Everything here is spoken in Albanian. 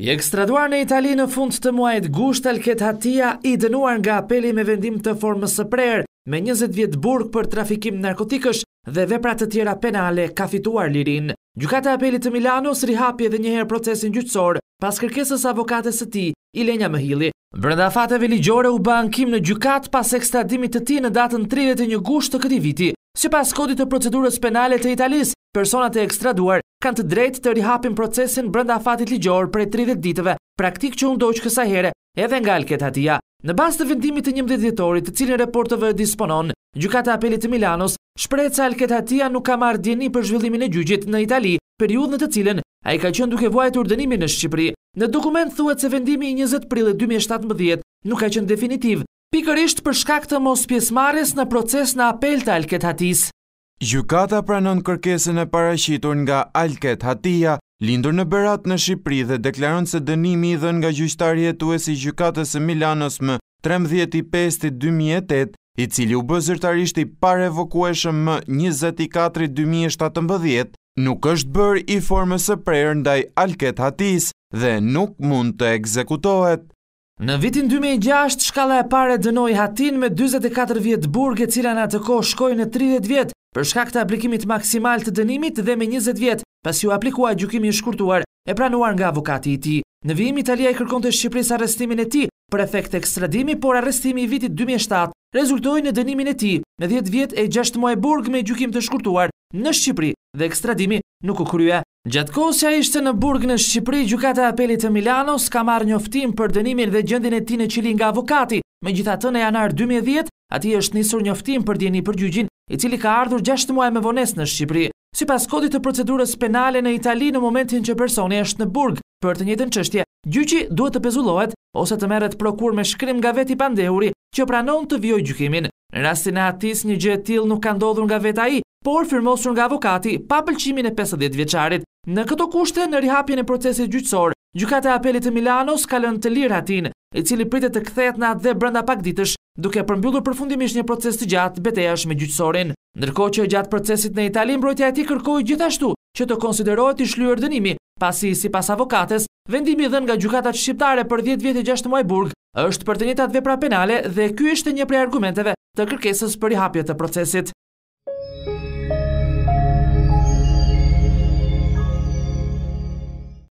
I ekstraduar në Itali në fund të muajt gusht Alket Hatia i dënuar nga apeli me vendim të formës së prerë me 20 vjetë burg për trafikim narkotikësh dhe veprat të tjera penale ka fituar lirin. e apelit të Milanos rihapje dhe njëherë procesin gjyqësor pas kërkesës avokates të ti, Ilenja Mëhili. Brënda fatëve ligjore u bankim në gjukat pas ekstradimit të ti në datën 31 gusht të këti viti. Si pas kodit të procedurës penale të Italis, personat e ekstraduar kanë të drejt të rihapin procesin brënda fatit ligjor për e 30 ditëve, praktik që undoj kësa here edhe nga Alketatia. Në bas të vendimit të një mdhët djetorit, cilin reportëve disponon, Gjukata Apelit të Milanos, shprejt se Alketatia nuk ka marrë djeni për zhvillimin e gjyqit në Itali, periud në të cilin a i ka qënë duke vajtur dënimin në Shqipëri. Në dokument thuet se vendimi i 20 prilë 2017 nuk ka qënë definitiv, pikërisht për shkak të mos pjesmares në proces në apel të Alket Hatis. Gjukata pranon kërkesën e parashitur nga Alket Hatia, lindur në berat në Shqipëri dhe deklaron se dënimi i dhe nga gjyqtari e tues i e Milanos më 13.5.2008, i cili u bëzërtarisht i pare vokueshëm më 24.2017, nuk është bërë i formës e prerë ndaj Alket Hatis dhe nuk mund të ekzekutohet. Në vitin 2006, shkala e pare dënoj hatin me 24 vjetë burge cila në atë ko shkoj në 30 vjetë për shkak të aplikimit maksimal të dënimit dhe me 20 vjetë pas ju aplikua gjukimi shkurtuar e pranuar nga avokati i ti. Në vijim Italia i kërkon të Shqipëris arrestimin e ti për efekt e ekstradimi, por arrestimi i vitit 2007 rezultoj në dënimin e ti me 10 vjetë e 6 muaj burg me gjukim të shkurtuar në Shqipëri dhe ekstradimi nuk u kryja. Gjatë ishte në burg në Shqipëri, gjukata apelit të Milano s'ka marrë njoftim për dënimin dhe gjëndin e ti në qilin nga avokati. Me gjitha të në janar 2010, ati është njësur njoftim për djeni për gjygin, i cili ka ardhur 6 muaj me vones në Shqipëri. Si pas kodit të procedurës penale në Itali në momentin që personi është në burg, për të njëtën qështje, gjyqi duhet të pezullohet ose të meret prokur me shkrim nga veti pandehuri që pranon të vjoj gjykimin. Në rastin e atis një gjetil nuk ka ndodhur nga veta i, por firmosur nga avokati pa pëlqimin e 50 vjeqarit. Në këto kushte, në rihapjen e procesit gjyqësor, gjykata e apelit të Milanos ka lënë të lirë atin, i cili pritet të kthehet në atë dhe brenda pak ditësh, duke përmbyllur përfundimisht një proces të gjatë betejash me gjyqësorin. Ndërkohë që gjatë procesit në Itali, mbrojtja e tij kërkoi gjithashtu që të konsiderohet i shlyer dënimi, pasi sipas avokates, vendimi dhënë nga gjukatat shqiptare për 10 vjet e 6 muaj burg është për të vepra penale dhe ky ishte një prej argumenteve të kërkesës për rihapje të procesit.